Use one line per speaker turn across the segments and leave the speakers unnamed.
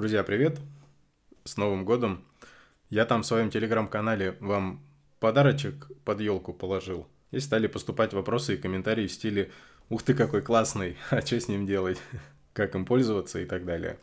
Друзья, привет! С Новым годом! Я там в своем телеграм-канале вам подарочек под елку положил. И стали поступать вопросы и комментарии в стиле «Ух ты, какой классный! А что с ним делать? Как им пользоваться?» и так далее.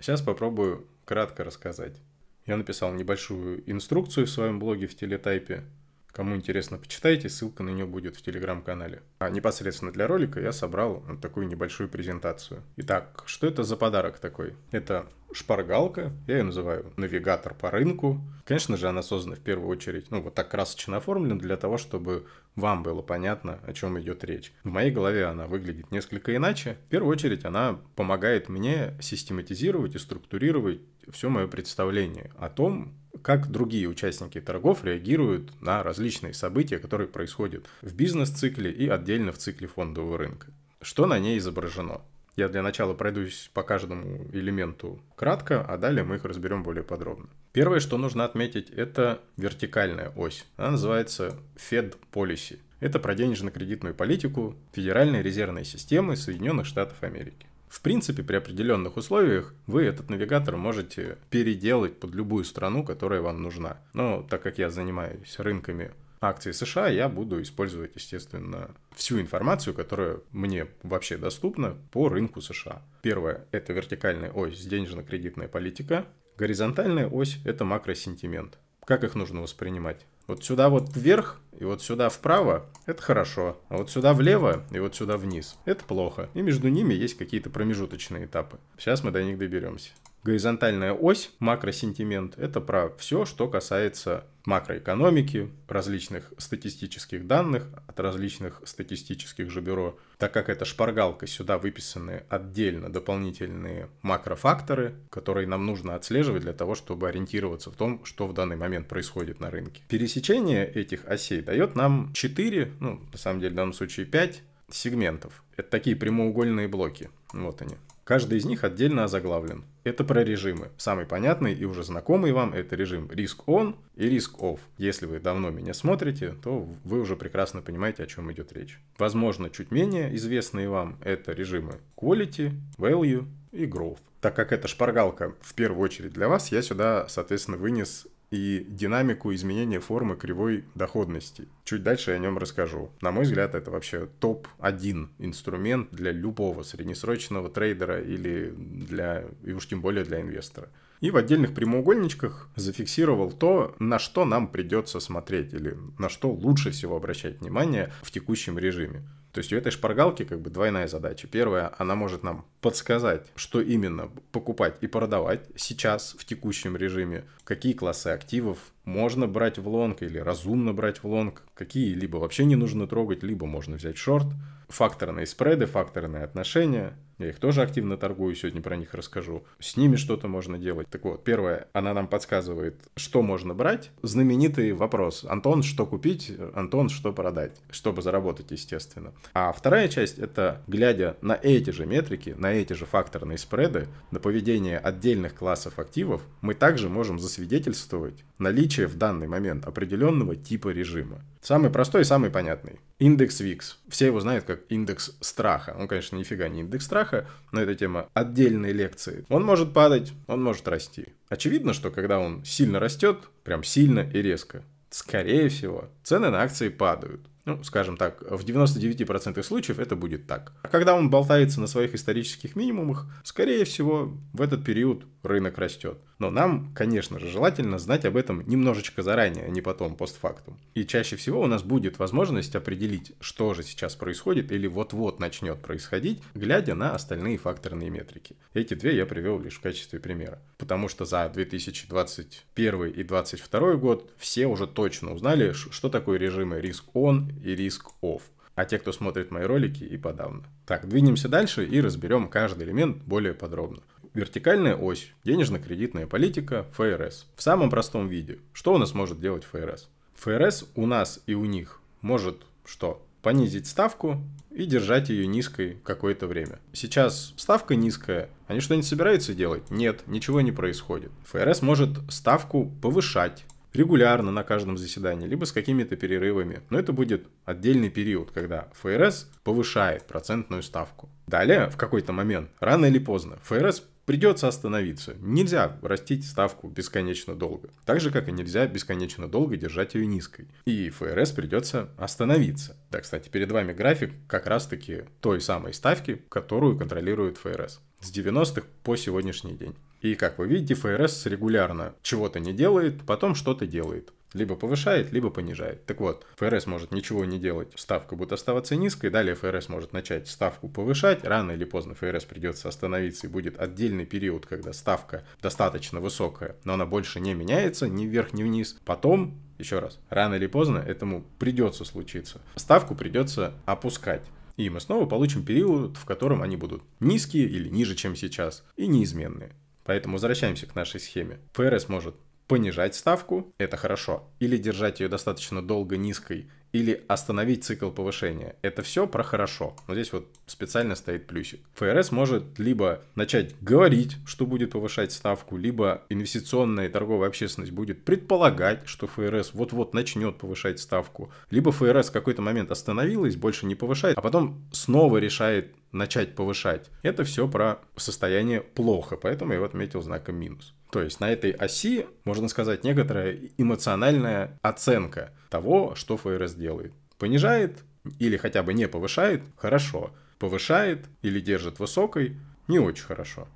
Сейчас попробую кратко рассказать. Я написал небольшую инструкцию в своем блоге в телетайпе – Кому интересно, почитайте, ссылка на нее будет в телеграм-канале. А непосредственно для ролика я собрал вот такую небольшую презентацию. Итак, что это за подарок такой? Это шпаргалка, я ее называю навигатор по рынку. Конечно же, она создана в первую очередь, ну, вот так красочно оформлена для того, чтобы вам было понятно, о чем идет речь. В моей голове она выглядит несколько иначе. В первую очередь, она помогает мне систематизировать и структурировать все мое представление о том, как другие участники торгов реагируют на различные события, которые происходят в бизнес-цикле и отдельно в цикле фондового рынка. Что на ней изображено? Я для начала пройдусь по каждому элементу кратко, а далее мы их разберем более подробно. Первое, что нужно отметить, это вертикальная ось. Она называется Fed Policy. Это про денежно-кредитную политику Федеральной резервной системы Соединенных Штатов Америки. В принципе, при определенных условиях вы этот навигатор можете переделать под любую страну, которая вам нужна. Но так как я занимаюсь рынками акций США, я буду использовать, естественно, всю информацию, которая мне вообще доступна по рынку США. Первое – это вертикальная ось денежно-кредитная политика. Горизонтальная ось – это макросентимент. Как их нужно воспринимать? Вот сюда вот вверх и вот сюда вправо – это хорошо, а вот сюда влево и вот сюда вниз – это плохо. И между ними есть какие-то промежуточные этапы. Сейчас мы до них доберемся горизонтальная ось макросентимент – это про все, что касается макроэкономики, различных статистических данных от различных статистических же бюро. Так как это шпаргалка, сюда выписаны отдельно дополнительные макрофакторы, которые нам нужно отслеживать для того, чтобы ориентироваться в том, что в данный момент происходит на рынке. Пересечение этих осей дает нам 4, ну, на самом деле в данном случае 5 сегментов. Это такие прямоугольные блоки. Вот они. Каждый из них отдельно озаглавлен. Это про режимы. Самый понятный и уже знакомый вам это режим риск on и риск off. Если вы давно меня смотрите, то вы уже прекрасно понимаете, о чем идет речь. Возможно, чуть менее известные вам это режимы quality, value и growth. Так как это шпаргалка в первую очередь для вас, я сюда, соответственно, вынес и динамику изменения формы кривой доходности. Чуть дальше я о нем расскажу. На мой взгляд, это вообще топ-1 инструмент для любого среднесрочного трейдера или для, и уж тем более для инвестора. И в отдельных прямоугольничках зафиксировал то, на что нам придется смотреть или на что лучше всего обращать внимание в текущем режиме. То есть у этой шпаргалки как бы двойная задача. Первая, она может нам подсказать, что именно покупать и продавать сейчас в текущем режиме, какие классы активов можно брать в лонг или разумно брать в лонг, какие либо вообще не нужно трогать, либо можно взять шорт, факторные спреды, факторные отношения – я их тоже активно торгую, сегодня про них расскажу. С ними что-то можно делать. Так вот, первое, она нам подсказывает, что можно брать. Знаменитый вопрос. Антон, что купить? Антон, что продать? Чтобы заработать, естественно. А вторая часть — это, глядя на эти же метрики, на эти же факторные спреды, на поведение отдельных классов активов, мы также можем засвидетельствовать наличие в данный момент определенного типа режима. Самый простой и самый понятный. Индекс ВИКС. Все его знают как индекс страха. Он, конечно, нифига не индекс страха, но это тема отдельной лекции. Он может падать, он может расти. Очевидно, что когда он сильно растет, прям сильно и резко, скорее всего, цены на акции падают. Ну, скажем так, в 99% случаев это будет так. А когда он болтается на своих исторических минимумах, скорее всего, в этот период рынок растет. Но нам, конечно же, желательно знать об этом немножечко заранее, а не потом постфактум. И чаще всего у нас будет возможность определить, что же сейчас происходит или вот-вот начнет происходить, глядя на остальные факторные метрики. Эти две я привел лишь в качестве примера. Потому что за 2021 и 2022 год все уже точно узнали, что такое режимы риск on и риск off а те, кто смотрит мои ролики и подавно. Так, двинемся дальше и разберем каждый элемент более подробно. Вертикальная ось, денежно-кредитная политика, ФРС. В самом простом виде. Что у нас может делать ФРС? ФРС у нас и у них может что? Понизить ставку и держать ее низкой какое-то время. Сейчас ставка низкая, они что-нибудь собираются делать? Нет, ничего не происходит. ФРС может ставку повышать регулярно на каждом заседании, либо с какими-то перерывами. Но это будет отдельный период, когда ФРС повышает процентную ставку. Далее, в какой-то момент, рано или поздно, ФРС Придется остановиться. Нельзя растить ставку бесконечно долго. Так же, как и нельзя бесконечно долго держать ее низкой. И ФРС придется остановиться. Да, кстати, перед вами график как раз-таки той самой ставки, которую контролирует ФРС. С 90-х по сегодняшний день. И, как вы видите, ФРС регулярно чего-то не делает, потом что-то делает. Либо повышает, либо понижает. Так вот, ФРС может ничего не делать, ставка будет оставаться низкой, далее ФРС может начать ставку повышать, рано или поздно ФРС придется остановиться и будет отдельный период, когда ставка достаточно высокая, но она больше не меняется ни вверх, ни вниз. Потом еще раз, рано или поздно этому придется случиться. Ставку придется опускать. И мы снова получим период, в котором они будут низкие или ниже, чем сейчас, и неизменные. Поэтому возвращаемся к нашей схеме. ФРС может понижать ставку, это хорошо, или держать ее достаточно долго низкой, или остановить цикл повышения. Это все про хорошо. Но здесь вот специально стоит плюсик. ФРС может либо начать говорить, что будет повышать ставку, либо инвестиционная и торговая общественность будет предполагать, что ФРС вот-вот начнет повышать ставку, либо ФРС в какой-то момент остановилась, больше не повышает, а потом снова решает начать повышать, это все про состояние плохо, поэтому я его отметил знаком минус. То есть на этой оси, можно сказать, некоторая эмоциональная оценка того, что ФРС делает. Понижает или хотя бы не повышает – хорошо. Повышает или держит высокой – не очень хорошо.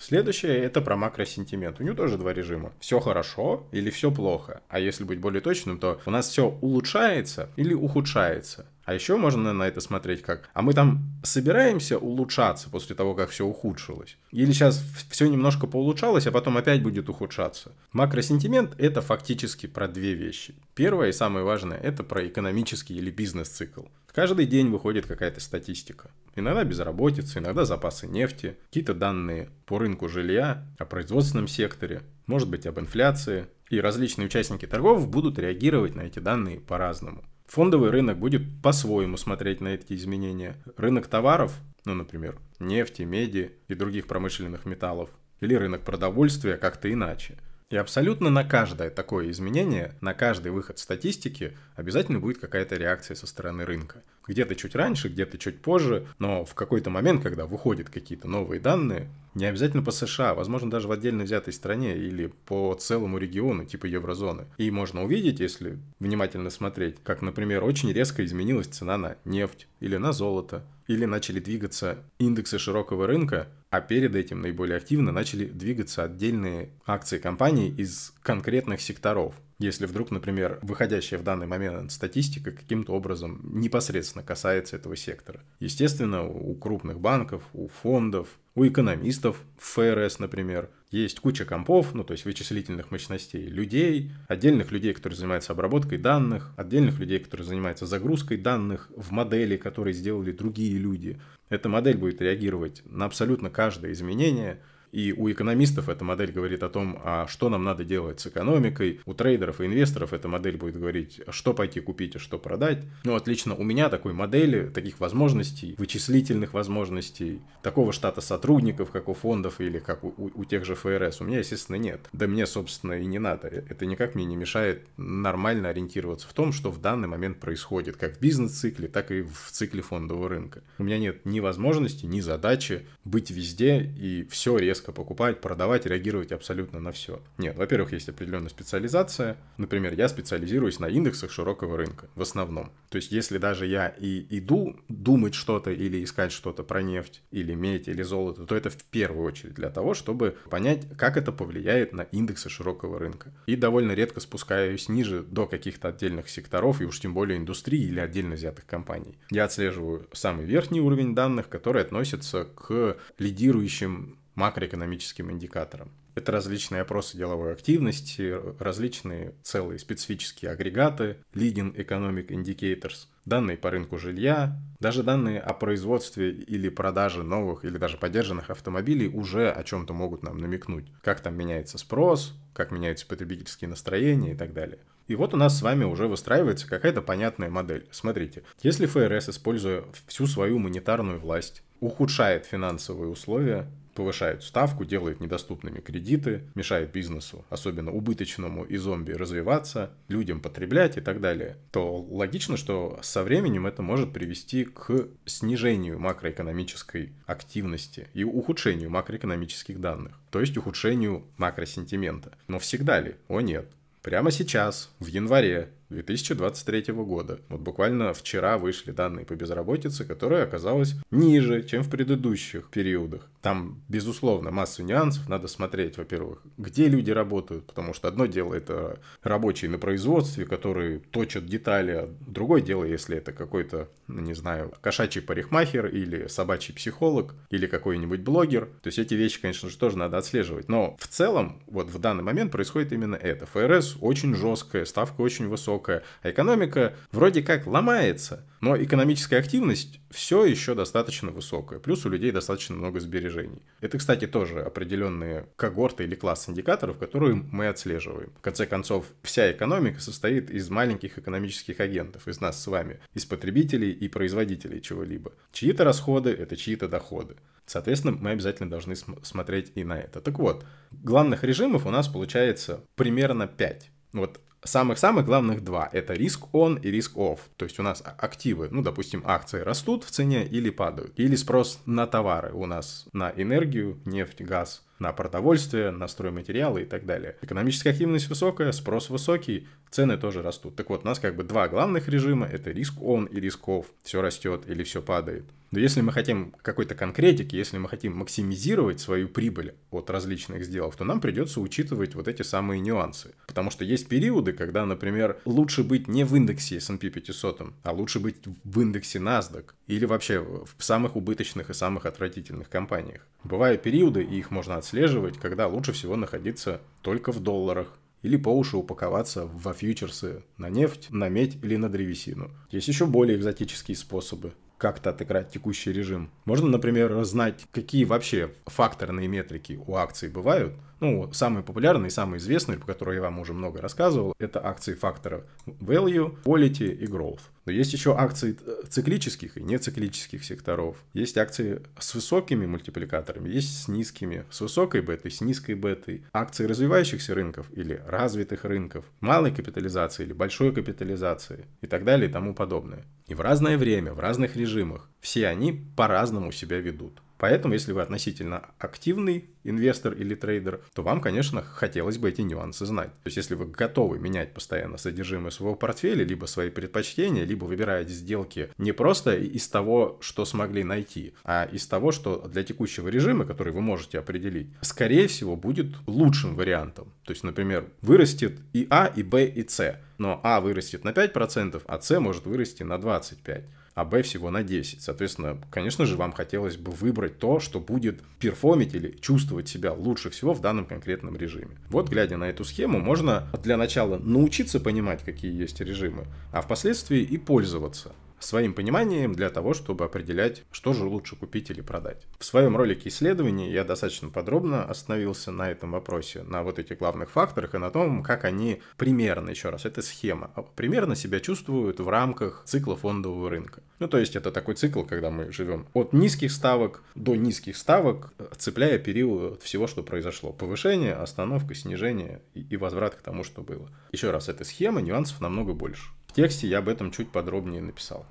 Следующее это про макросентимент. У него тоже два режима. Все хорошо или все плохо. А если быть более точным, то у нас все улучшается или ухудшается. А еще можно на это смотреть как, а мы там собираемся улучшаться после того, как все ухудшилось? Или сейчас все немножко поулучшалось, а потом опять будет ухудшаться? Макросентимент – это фактически про две вещи. Первое и самое важное – это про экономический или бизнес-цикл. Каждый день выходит какая-то статистика. Иногда безработица, иногда запасы нефти, какие-то данные по рынку жилья, о производственном секторе, может быть об инфляции. И различные участники торгов будут реагировать на эти данные по-разному. Фондовый рынок будет по-своему смотреть на эти изменения. Рынок товаров, ну, например, нефти, меди и других промышленных металлов, или рынок продовольствия как-то иначе – и абсолютно на каждое такое изменение, на каждый выход статистики обязательно будет какая-то реакция со стороны рынка. Где-то чуть раньше, где-то чуть позже, но в какой-то момент, когда выходят какие-то новые данные, не обязательно по США, возможно, даже в отдельно взятой стране или по целому региону, типа еврозоны. И можно увидеть, если внимательно смотреть, как, например, очень резко изменилась цена на нефть или на золото, или начали двигаться индексы широкого рынка, а перед этим наиболее активно начали двигаться отдельные акции компаний из конкретных секторов. Если вдруг, например, выходящая в данный момент статистика каким-то образом непосредственно касается этого сектора. Естественно, у крупных банков, у фондов, у экономистов ФРС, например, есть куча компов, ну то есть вычислительных мощностей, людей, отдельных людей, которые занимаются обработкой данных, отдельных людей, которые занимаются загрузкой данных в модели, которые сделали другие люди. Эта модель будет реагировать на абсолютно каждое изменение, и у экономистов эта модель говорит о том, а что нам надо делать с экономикой. У трейдеров и инвесторов эта модель будет говорить, что пойти купить и а что продать. Ну, отлично, у меня такой модели, таких возможностей, вычислительных возможностей, такого штата сотрудников, как у фондов или как у, у, у тех же ФРС, у меня, естественно, нет. Да мне, собственно, и не надо. Э, это никак мне не мешает нормально ориентироваться в том, что в данный момент происходит, как в бизнес-цикле, так и в цикле фондового рынка. У меня нет ни возможности, ни задачи быть везде и все резко резко покупать, продавать, реагировать абсолютно на все. Нет, во-первых, есть определенная специализация. Например, я специализируюсь на индексах широкого рынка в основном. То есть, если даже я и иду думать что-то или искать что-то про нефть, или медь, или золото, то это в первую очередь для того, чтобы понять, как это повлияет на индексы широкого рынка. И довольно редко спускаюсь ниже до каких-то отдельных секторов и уж тем более индустрии или отдельно взятых компаний. Я отслеживаю самый верхний уровень данных, который относится к лидирующим макроэкономическим индикаторам. Это различные опросы деловой активности, различные целые специфические агрегаты, Leading Economic Indicators, данные по рынку жилья, даже данные о производстве или продаже новых или даже поддержанных автомобилей уже о чем-то могут нам намекнуть. Как там меняется спрос, как меняются потребительские настроения и так далее. И вот у нас с вами уже выстраивается какая-то понятная модель. Смотрите, если ФРС, используя всю свою монетарную власть, ухудшает финансовые условия, повышает ставку, делает недоступными кредиты, мешает бизнесу, особенно убыточному и зомби, развиваться, людям потреблять и так далее, то логично, что со временем это может привести к снижению макроэкономической активности и ухудшению макроэкономических данных, то есть ухудшению макросентимента. Но всегда ли? О нет. Прямо сейчас, в январе, 2023 года. Вот буквально вчера вышли данные по безработице, которая оказалась ниже, чем в предыдущих периодах. Там, безусловно, массу нюансов. Надо смотреть, во-первых, где люди работают, потому что одно дело это рабочие на производстве, которые точат детали, а другое дело, если это какой-то, не знаю, кошачий парикмахер или собачий психолог или какой-нибудь блогер. То есть эти вещи, конечно же, тоже надо отслеживать. Но в целом, вот в данный момент происходит именно это. ФРС очень жесткая, ставка очень высокая, высокая, а экономика вроде как ломается. Но экономическая активность все еще достаточно высокая, плюс у людей достаточно много сбережений. Это, кстати, тоже определенные когорты или класс индикаторов, которые мы отслеживаем. В конце концов, вся экономика состоит из маленьких экономических агентов, из нас с вами, из потребителей и производителей чего-либо. Чьи-то расходы – это чьи-то доходы. Соответственно, мы обязательно должны см- смотреть и на это. Так вот, главных режимов у нас получается примерно 5. Вот Самых-самых главных два – это риск он и риск off. То есть у нас а, активы, ну, допустим, акции растут в цене или падают. Или спрос на товары у нас, на энергию, нефть, газ – на продовольствие, на стройматериалы и так далее. Экономическая активность высокая, спрос высокий, цены тоже растут. Так вот, у нас как бы два главных режима, это риск он и риск off, все растет или все падает. Но если мы хотим какой-то конкретики, если мы хотим максимизировать свою прибыль от различных сделок, то нам придется учитывать вот эти самые нюансы. Потому что есть периоды, когда, например, лучше быть не в индексе S&P 500, а лучше быть в индексе NASDAQ или вообще в самых убыточных и самых отвратительных компаниях. Бывают периоды, и их можно отслеживать, когда лучше всего находиться только в долларах, или по уши упаковаться во фьючерсы на нефть, на медь или на древесину. Есть еще более экзотические способы как-то отыграть текущий режим. Можно, например, знать, какие вообще факторные метрики у акций бывают – ну, самые популярные, самые известные, по которой я вам уже много рассказывал, это акции фактора value, quality и growth. Но есть еще акции э, циклических и нециклических секторов. Есть акции с высокими мультипликаторами, есть с низкими, с высокой бетой, с низкой бетой. Акции развивающихся рынков или развитых рынков, малой капитализации или большой капитализации и так далее и тому подобное. И в разное время, в разных режимах все они по-разному себя ведут. Поэтому, если вы относительно активный инвестор или трейдер, то вам, конечно, хотелось бы эти нюансы знать. То есть, если вы готовы менять постоянно содержимое своего портфеля, либо свои предпочтения, либо выбираете сделки не просто из того, что смогли найти, а из того, что для текущего режима, который вы можете определить, скорее всего, будет лучшим вариантом. То есть, например, вырастет и А, и Б, и С но А вырастет на 5%, а С может вырасти на 25% а B всего на 10. Соответственно, конечно же, вам хотелось бы выбрать то, что будет перформить или чувствовать себя лучше всего в данном конкретном режиме. Вот, глядя на эту схему, можно для начала научиться понимать, какие есть режимы, а впоследствии и пользоваться своим пониманием для того, чтобы определять, что же лучше купить или продать. В своем ролике исследований я достаточно подробно остановился на этом вопросе, на вот этих главных факторах и на том, как они примерно, еще раз, это схема, а примерно себя чувствуют в рамках цикла фондового рынка. Ну, то есть это такой цикл, когда мы живем от низких ставок до низких ставок, цепляя период всего, что произошло. Повышение, остановка, снижение и возврат к тому, что было. Еще раз, эта схема, нюансов намного больше. В тексте я об этом чуть подробнее написал.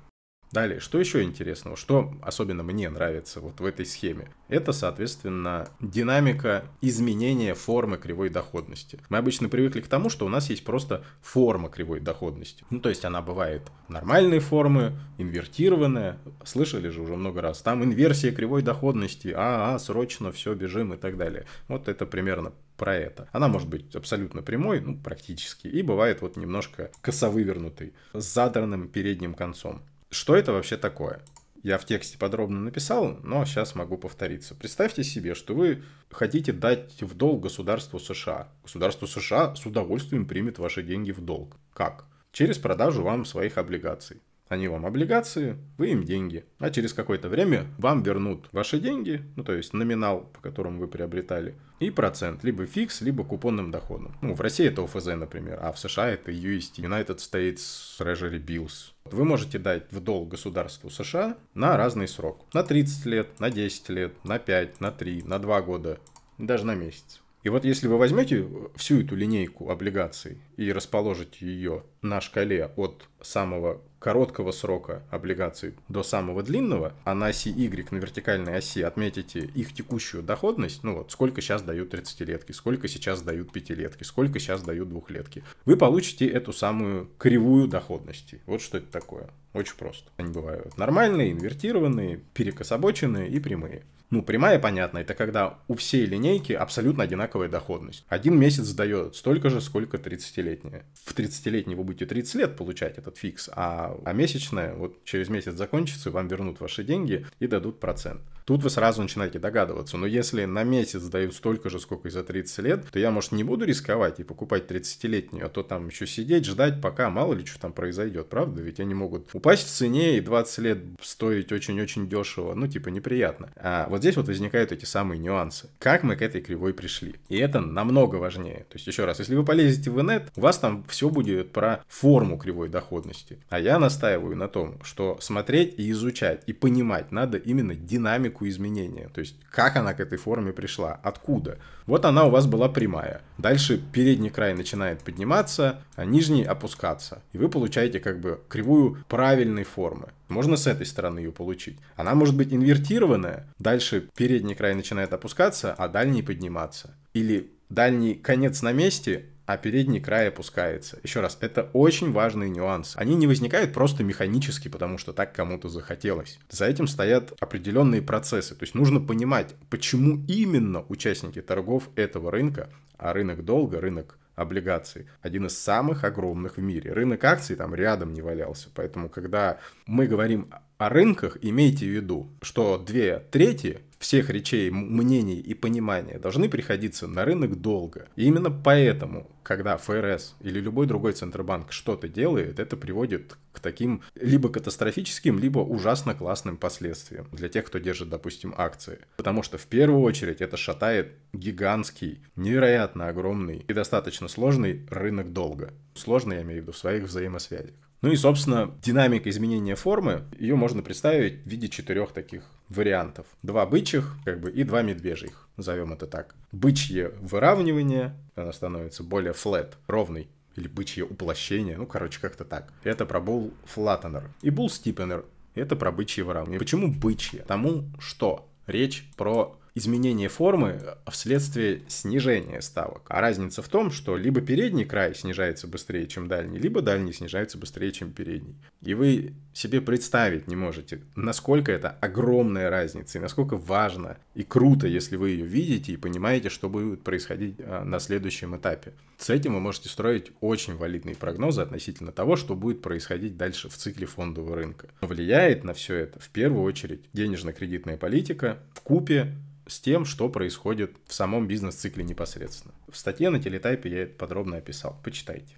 Далее, что еще интересного, что особенно мне нравится вот в этой схеме, это, соответственно, динамика изменения формы кривой доходности. Мы обычно привыкли к тому, что у нас есть просто форма кривой доходности. Ну, то есть она бывает нормальной формы, инвертированная, слышали же уже много раз, там инверсия кривой доходности, а, а, срочно все, бежим и так далее. Вот это примерно про это. Она может быть абсолютно прямой, ну, практически, и бывает вот немножко косовывернутой, с задранным передним концом. Что это вообще такое? Я в тексте подробно написал, но сейчас могу повториться. Представьте себе, что вы хотите дать в долг государству США. Государство США с удовольствием примет ваши деньги в долг. Как? Через продажу вам своих облигаций. Они вам облигации, вы им деньги. А через какое-то время вам вернут ваши деньги, ну то есть номинал, по которому вы приобретали, и процент, либо фикс, либо купонным доходом. Ну, в России это ОФЗ, например, а в США это UST, United States Treasury Bills. Вы можете дать в долг государству США на разный срок. На 30 лет, на 10 лет, на 5, на 3, на 2 года, даже на месяц. И вот если вы возьмете всю эту линейку облигаций и расположить ее на шкале от самого короткого срока облигаций до самого длинного, а на оси Y, на вертикальной оси, отметите их текущую доходность, ну вот сколько сейчас дают 30-летки, сколько сейчас дают 5-летки, сколько сейчас дают двухлетки, вы получите эту самую кривую доходности. Вот что это такое. Очень просто. Они бывают нормальные, инвертированные, перекособоченные и прямые. Ну, прямая, понятно, это когда у всей линейки абсолютно одинаковая доходность. Один месяц дает столько же, сколько 30 лет 30-летняя. В 30-летний вы будете 30 лет получать этот фикс, а, а месячная вот через месяц закончится, вам вернут ваши деньги и дадут процент. Тут вы сразу начинаете догадываться, но если на месяц дают столько же, сколько и за 30 лет, то я, может, не буду рисковать и покупать 30-летнюю, а то там еще сидеть, ждать, пока мало ли что там произойдет, правда? Ведь они могут упасть в цене и 20 лет стоить очень-очень дешево, ну, типа, неприятно. А вот здесь вот возникают эти самые нюансы. Как мы к этой кривой пришли? И это намного важнее. То есть, еще раз, если вы полезете в инет, у вас там все будет про форму кривой доходности. А я настаиваю на том, что смотреть и изучать и понимать надо именно динамику изменения. То есть, как она к этой форме пришла, откуда. Вот она у вас была прямая. Дальше передний край начинает подниматься, а нижний опускаться. И вы получаете как бы кривую правильной формы. Можно с этой стороны ее получить. Она может быть инвертированная. Дальше передний край начинает опускаться, а дальний подниматься. Или дальний конец на месте, а передний край опускается. Еще раз, это очень важный нюанс. Они не возникают просто механически, потому что так кому-то захотелось. За этим стоят определенные процессы. То есть нужно понимать, почему именно участники торгов этого рынка, а рынок долга, рынок облигаций. Один из самых огромных в мире. Рынок акций там рядом не валялся. Поэтому, когда мы говорим о рынках, имейте в виду, что две трети всех речей, мнений и понимания должны приходиться на рынок долго. И именно поэтому, когда ФРС или любой другой Центробанк что-то делает, это приводит к таким либо катастрофическим, либо ужасно классным последствиям для тех, кто держит, допустим, акции. Потому что в первую очередь это шатает гигантский, невероятно огромный и достаточно сложный рынок долга. Сложный, я имею в виду, в своих взаимосвязях. Ну и, собственно, динамика изменения формы, ее можно представить в виде четырех таких вариантов. Два бычьих, как бы, и два медвежьих, назовем это так. Бычье выравнивание, оно становится более flat ровный или бычье уплощение, ну, короче, как-то так. Это про Bull Flattener. И Bull Steepener, это про бычье выравнивание. Почему бычье? Тому что речь про изменение формы а вследствие снижения ставок. А разница в том, что либо передний край снижается быстрее, чем дальний, либо дальний снижается быстрее, чем передний. И вы себе представить не можете, насколько это огромная разница, и насколько важно и круто, если вы ее видите и понимаете, что будет происходить э, на следующем этапе. С этим вы можете строить очень валидные прогнозы относительно того, что будет происходить дальше в цикле фондового рынка. Но влияет на все это в первую очередь денежно-кредитная политика в купе с тем, что происходит в самом бизнес-цикле непосредственно. В статье на телетайпе я это подробно описал. Почитайте.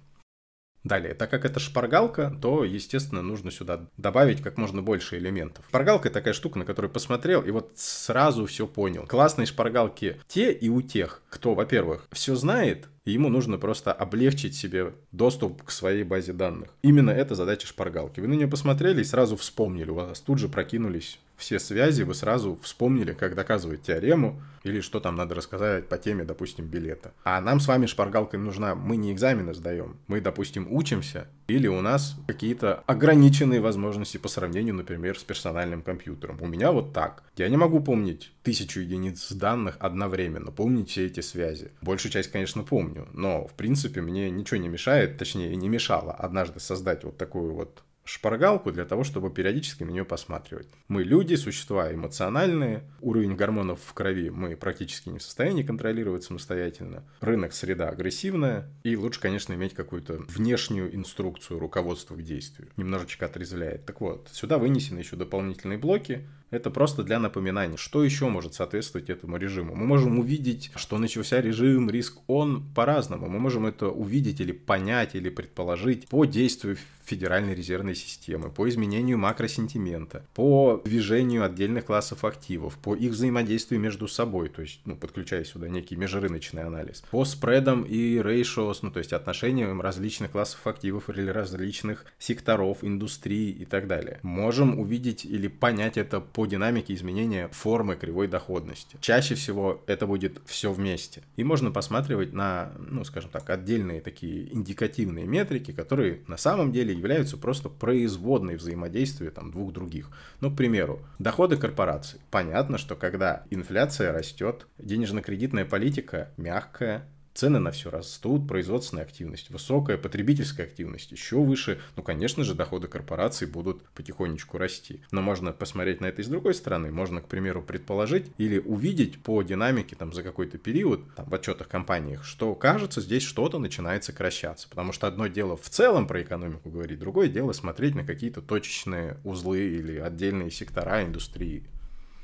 Далее, так как это шпаргалка, то, естественно, нужно сюда добавить как можно больше элементов. Шпаргалка такая штука, на которую посмотрел и вот сразу все понял. Классные шпаргалки те и у тех, кто, во-первых, все знает, и ему нужно просто облегчить себе доступ к своей базе данных. Именно это задача шпаргалки. Вы на нее посмотрели и сразу вспомнили, у вас тут же прокинулись все связи, вы сразу вспомнили, как доказывать теорему или что там надо рассказать по теме, допустим, билета. А нам с вами шпаргалка нужна. Мы не экзамены сдаем. Мы, допустим, учимся или у нас какие-то ограниченные возможности по сравнению, например, с персональным компьютером. У меня вот так. Я не могу помнить тысячу единиц данных одновременно, помнить все эти связи. Большую часть, конечно, помню, но, в принципе, мне ничего не мешает, точнее, не мешало однажды создать вот такую вот шпаргалку для того, чтобы периодически на нее посматривать. Мы люди, существа эмоциональные, уровень гормонов в крови мы практически не в состоянии контролировать самостоятельно, рынок среда агрессивная, и лучше, конечно, иметь какую-то внешнюю инструкцию руководства к действию. Немножечко отрезвляет. Так вот, сюда вынесены еще дополнительные блоки, это просто для напоминания, что еще может соответствовать этому режиму. Мы можем увидеть, что начался режим риск он по-разному. Мы можем это увидеть или понять, или предположить по действию Федеральной резервной системы, по изменению макросентимента, по движению отдельных классов активов, по их взаимодействию между собой, то есть, ну, подключая сюда некий межрыночный анализ, по спредам и рейшос, ну, то есть отношениям различных классов активов или различных секторов, индустрии и так далее. Можем увидеть или понять это по по динамике изменения формы кривой доходности. Чаще всего это будет все вместе. И можно посматривать на, ну, скажем так, отдельные такие индикативные метрики, которые на самом деле являются просто производной взаимодействия там, двух других. Ну, к примеру, доходы корпораций. Понятно, что когда инфляция растет, денежно-кредитная политика мягкая, Цены на все растут, производственная активность высокая, потребительская активность еще выше. Ну, конечно же, доходы корпораций будут потихонечку расти. Но можно посмотреть на это и с другой стороны. Можно, к примеру, предположить или увидеть по динамике там за какой-то период там, в отчетах компаниях, что кажется, здесь что-то начинает сокращаться. Потому что одно дело в целом про экономику говорить, другое дело смотреть на какие-то точечные узлы или отдельные сектора индустрии.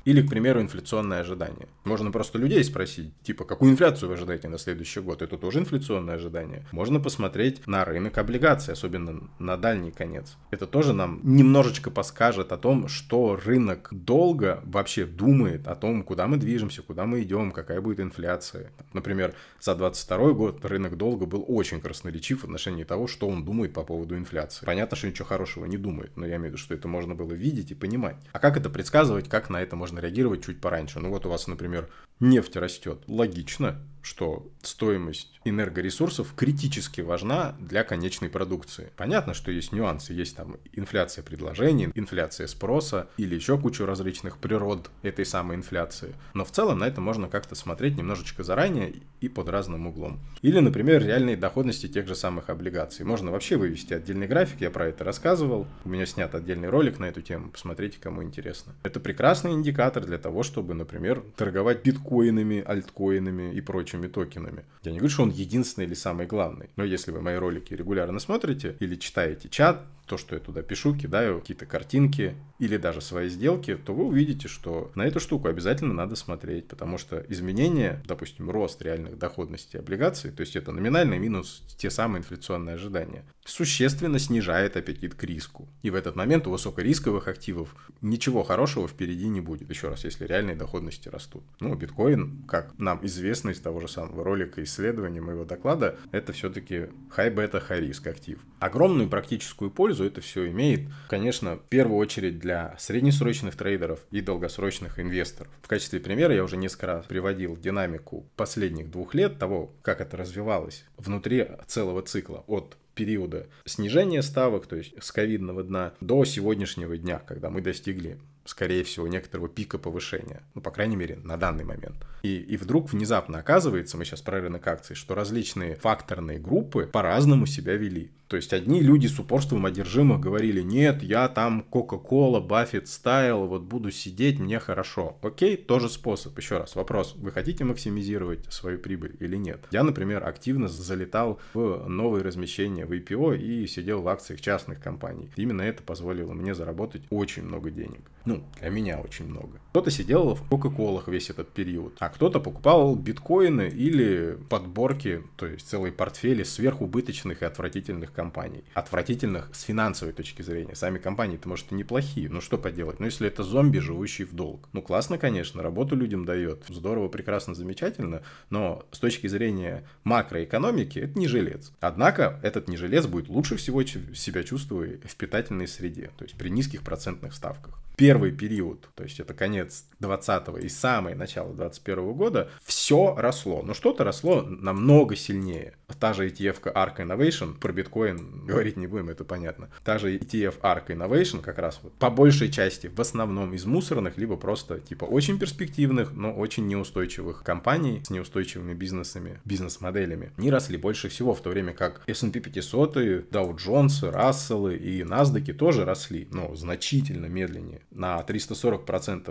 Или, к примеру, инфляционное ожидание. Можно просто людей спросить, типа, какую инфляцию вы ожидаете на следующий год? Это тоже инфляционное ожидание. Можно посмотреть на рынок облигаций, особенно на дальний конец. Это тоже нам немножечко подскажет о том, что рынок долго вообще думает о том, куда мы движемся, куда мы идем, какая будет инфляция. Например, за 22 год рынок долго был очень красноречив в отношении того, что он думает по поводу инфляции. Понятно, что ничего хорошего не думает, но я имею в виду, что это можно было видеть и понимать. А как это предсказывать, как на это можно реагировать чуть пораньше. Ну вот у вас, например, нефть растет. Логично что стоимость энергоресурсов критически важна для конечной продукции. Понятно, что есть нюансы, есть там инфляция предложений, инфляция спроса или еще кучу различных природ этой самой инфляции. Но в целом на это можно как-то смотреть немножечко заранее и под разным углом. Или, например, реальные доходности тех же самых облигаций. Можно вообще вывести отдельный график, я про это рассказывал. У меня снят отдельный ролик на эту тему, посмотрите, кому интересно. Это прекрасный индикатор для того, чтобы, например, торговать биткоинами, альткоинами и прочее прочими токенами. Я не говорю, что он единственный или самый главный, но если вы мои ролики регулярно смотрите или читаете чат, то, что я туда пишу, кидаю какие-то картинки или даже свои сделки, то вы увидите, что на эту штуку обязательно надо смотреть, потому что изменение, допустим, рост реальных доходностей облигаций, то есть это номинальный минус те самые инфляционные ожидания, существенно снижает аппетит к риску. И в этот момент у высокорисковых активов ничего хорошего впереди не будет, еще раз, если реальные доходности растут. Ну, биткоин, как нам известно из того же самого ролика исследования моего доклада, это все-таки high beta, high risk актив. Огромную практическую пользу пользу это все имеет, конечно, в первую очередь для среднесрочных трейдеров и долгосрочных инвесторов. В качестве примера я уже несколько раз приводил динамику последних двух лет, того, как это развивалось внутри целого цикла от периода снижения ставок, то есть с ковидного дна, до сегодняшнего дня, когда мы достигли, скорее всего, некоторого пика повышения, ну, по крайней мере, на данный момент. И, и вдруг внезапно оказывается, мы сейчас про рынок акций, что различные факторные группы по-разному себя вели. То есть одни люди с упорством одержимых говорили, нет, я там Кока-Кола, Баффет стайл, вот буду сидеть, мне хорошо. Окей, тоже способ. Еще раз вопрос, вы хотите максимизировать свою прибыль или нет? Я, например, активно залетал в новые размещения в IPO и сидел в акциях частных компаний. Именно это позволило мне заработать очень много денег. Ну, для меня очень много. Кто-то сидел в Кока-Колах весь этот период, а кто-то покупал биткоины или подборки, то есть целые портфели сверхубыточных и отвратительных компаний. Отвратительных с финансовой точки зрения. Сами компании-то, может, и неплохие. Ну что поделать? Ну если это зомби, живущий в долг. Ну классно, конечно, работу людям дает. Здорово, прекрасно, замечательно. Но с точки зрения макроэкономики, это не жилец. Однако этот не жилец будет лучше всего себя чувствовать в питательной среде. То есть при низких процентных ставках первый период, то есть это конец 20-го и самое начало 21 года, все росло. Но что-то росло намного сильнее. Та же ETF ARK Innovation, про биткоин говорить не будем, это понятно. Та же ETF ARK Innovation как раз вот, по большей части в основном из мусорных, либо просто типа очень перспективных, но очень неустойчивых компаний с неустойчивыми бизнесами, бизнес-моделями. Они росли больше всего, в то время как S&P 500, Dow Jones, Russell и NASDAQ тоже росли, но значительно медленнее на 340%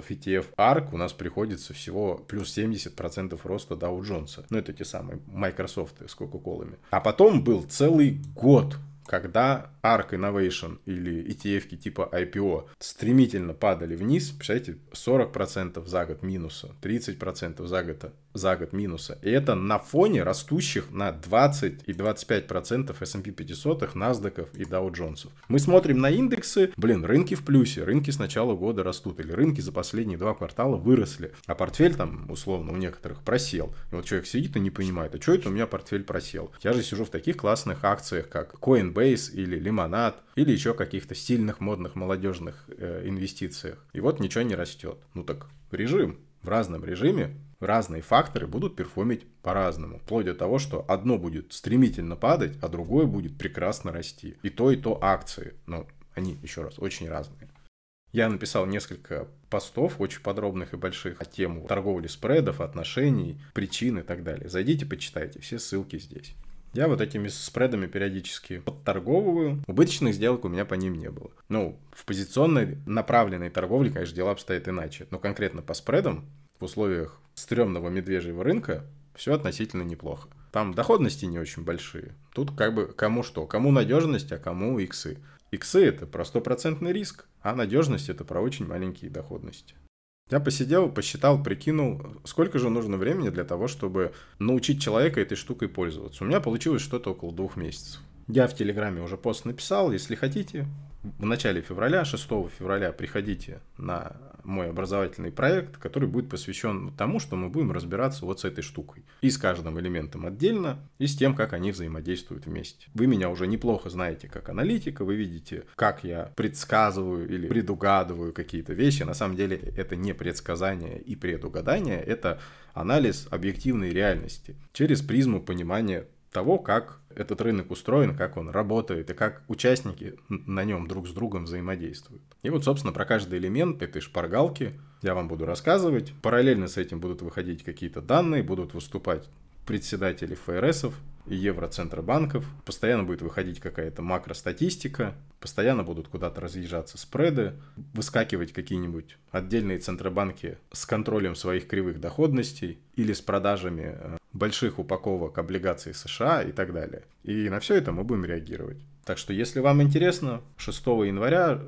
ETF ARK у нас приходится всего плюс 70% роста Dow Jones. Ну, это те самые Microsoft с Coca-Cola. А потом был целый год когда ARK Innovation или ETF типа IPO стремительно падали вниз, представляете, 40% за год минуса, 30% за год, за год минуса. И это на фоне растущих на 20 и 25% S&P 500, NASDAQ и Dow Jones. Мы смотрим на индексы, блин, рынки в плюсе, рынки с начала года растут, или рынки за последние два квартала выросли, а портфель там, условно, у некоторых просел. И вот человек сидит и не понимает, а что это у меня портфель просел? Я же сижу в таких классных акциях, как CoinB Coinbase или Лимонад, или еще каких-то сильных модных молодежных э, инвестициях. И вот ничего не растет. Ну так режим. В разном режиме разные факторы будут перформить по-разному. Вплоть до того, что одно будет стремительно падать, а другое будет прекрасно расти. И то, и то акции. но они, еще раз, очень разные. Я написал несколько постов, очень подробных и больших, о тему торговли спредов, отношений, причин и так далее. Зайдите, почитайте, все ссылки здесь. Я вот этими спредами периодически подторговываю. Убыточных сделок у меня по ним не было. Ну, в позиционной направленной торговле, конечно, дела обстоят иначе. Но конкретно по спредам в условиях стрёмного медвежьего рынка все относительно неплохо. Там доходности не очень большие. Тут как бы кому что. Кому надежность, а кому иксы. Иксы это про стопроцентный риск, а надежность это про очень маленькие доходности. Я посидел, посчитал, прикинул, сколько же нужно времени для того, чтобы научить человека этой штукой пользоваться. У меня получилось что-то около двух месяцев. Я в Телеграме уже пост написал, если хотите, в начале февраля, 6 февраля, приходите на мой образовательный проект, который будет посвящен тому, что мы будем разбираться вот с этой штукой. И с каждым элементом отдельно, и с тем, как они взаимодействуют вместе. Вы меня уже неплохо знаете как аналитика, вы видите, как я предсказываю или предугадываю какие-то вещи. На самом деле это не предсказание и предугадание, это анализ объективной реальности через призму понимания того, как этот рынок устроен, как он работает и как участники на нем друг с другом взаимодействуют. И вот, собственно, про каждый элемент этой шпаргалки я вам буду рассказывать. Параллельно с этим будут выходить какие-то данные, будут выступать председатели ФРСов, евроцентробанков, постоянно будет выходить какая-то макростатистика, постоянно будут куда-то разъезжаться спреды, выскакивать какие-нибудь отдельные центробанки с контролем своих кривых доходностей или с продажами э, больших упаковок облигаций США и так далее. И на все это мы будем реагировать. Так что, если вам интересно, 6 января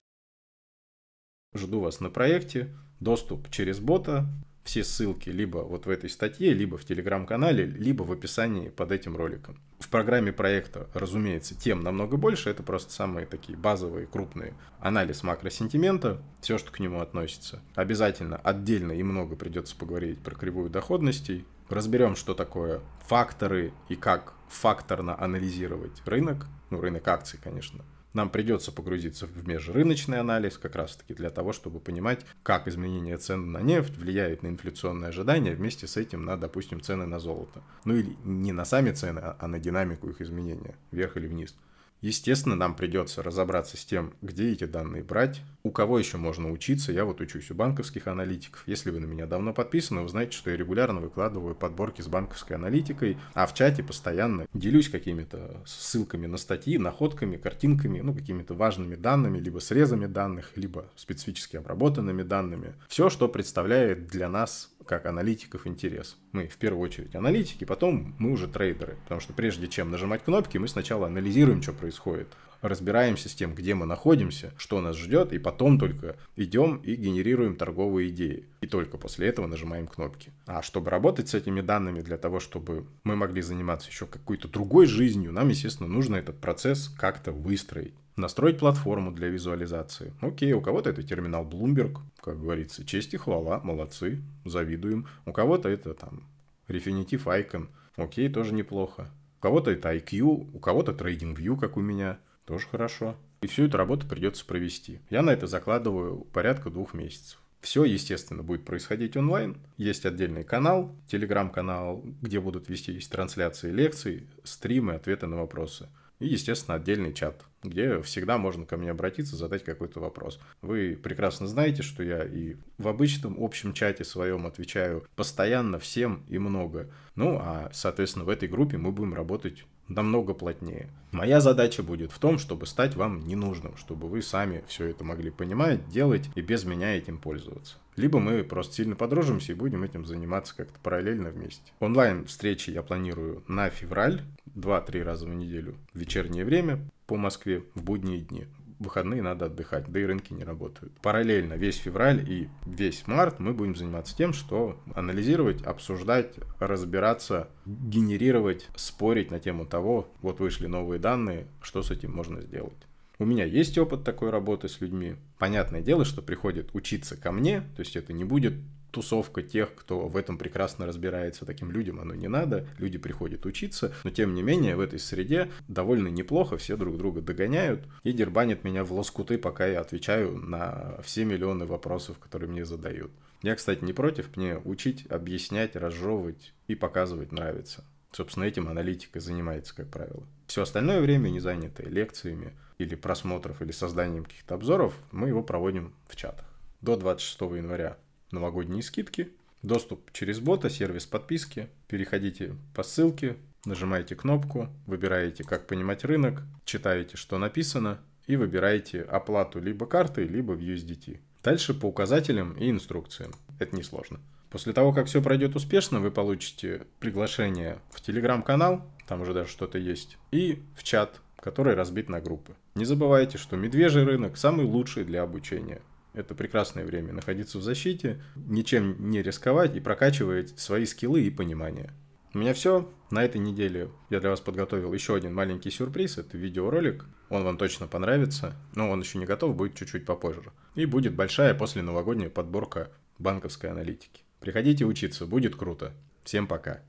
жду вас на проекте. Доступ через бота все ссылки либо вот в этой статье, либо в телеграм-канале, либо в описании под этим роликом. В программе проекта, разумеется, тем намного больше, это просто самые такие базовые, крупные. Анализ макросентимента, все, что к нему относится. Обязательно отдельно и много придется поговорить про кривую доходностей. Разберем, что такое факторы и как факторно анализировать рынок, ну рынок акций, конечно, нам придется погрузиться в межрыночный анализ как раз-таки для того, чтобы понимать, как изменение цен на нефть влияет на инфляционные ожидания вместе с этим на, допустим, цены на золото. Ну или не на сами цены, а, а на динамику их изменения, вверх или вниз. Естественно, нам придется разобраться с тем, где эти данные брать, у кого еще можно учиться. Я вот учусь у банковских аналитиков. Если вы на меня давно подписаны, вы знаете, что я регулярно выкладываю подборки с банковской аналитикой, а в чате постоянно делюсь какими-то ссылками на статьи, находками, картинками, ну, какими-то важными данными, либо срезами данных, либо специфически обработанными данными. Все, что представляет для нас как аналитиков интерес. Мы в первую очередь аналитики, потом мы уже трейдеры, потому что прежде чем нажимать кнопки, мы сначала анализируем, что происходит происходит. Разбираемся с тем, где мы находимся, что нас ждет, и потом только идем и генерируем торговые идеи. И только после этого нажимаем кнопки. А чтобы работать с этими данными, для того, чтобы мы могли заниматься еще какой-то другой жизнью, нам, естественно, нужно этот процесс как-то выстроить настроить платформу для визуализации. Окей, у кого-то это терминал Bloomberg, как говорится, честь и хвала, молодцы, завидуем. У кого-то это там Refinitiv Icon, окей, тоже неплохо. У кого-то это IQ, у кого-то TradingView, как у меня. Тоже хорошо. И всю эту работу придется провести. Я на это закладываю порядка двух месяцев. Все, естественно, будет происходить онлайн. Есть отдельный канал, телеграм-канал, где будут вестись трансляции лекций, стримы, ответы на вопросы. И, естественно, отдельный чат, где всегда можно ко мне обратиться, задать какой-то вопрос. Вы прекрасно знаете, что я и в обычном общем чате своем отвечаю постоянно всем и много. Ну, а, соответственно, в этой группе мы будем работать намного плотнее. Моя задача будет в том, чтобы стать вам ненужным, чтобы вы сами все это могли понимать, делать и без меня этим пользоваться. Либо мы просто сильно подружимся и будем этим заниматься как-то параллельно вместе. Онлайн встречи я планирую на февраль, 2-3 раза в неделю, в вечернее время, по Москве в будние дни. В выходные надо отдыхать, да и рынки не работают. Параллельно весь февраль и весь март мы будем заниматься тем, что анализировать, обсуждать, разбираться, генерировать, спорить на тему того, вот вышли новые данные, что с этим можно сделать. У меня есть опыт такой работы с людьми. Понятное дело, что приходит учиться ко мне, то есть это не будет тусовка тех, кто в этом прекрасно разбирается. Таким людям оно не надо, люди приходят учиться, но тем не менее в этой среде довольно неплохо все друг друга догоняют и дербанят меня в лоскуты, пока я отвечаю на все миллионы вопросов, которые мне задают. Я, кстати, не против, мне учить, объяснять, разжевывать и показывать нравится. Собственно, этим аналитика занимается, как правило. Все остальное время, не занятое лекциями или просмотров, или созданием каких-то обзоров, мы его проводим в чатах. До 26 января новогодние скидки. Доступ через бота, сервис подписки. Переходите по ссылке, нажимаете кнопку, выбираете «Как понимать рынок», читаете, что написано, и выбираете оплату либо карты, либо в USDT. Дальше по указателям и инструкциям. Это несложно. После того, как все пройдет успешно, вы получите приглашение в телеграм-канал, там уже даже что-то есть, и в чат, который разбит на группы. Не забывайте, что медвежий рынок самый лучший для обучения это прекрасное время находиться в защите, ничем не рисковать и прокачивать свои скиллы и понимание. У меня все. На этой неделе я для вас подготовил еще один маленький сюрприз. Это видеоролик. Он вам точно понравится, но он еще не готов, будет чуть-чуть попозже. И будет большая после новогодняя подборка банковской аналитики. Приходите учиться, будет круто. Всем пока.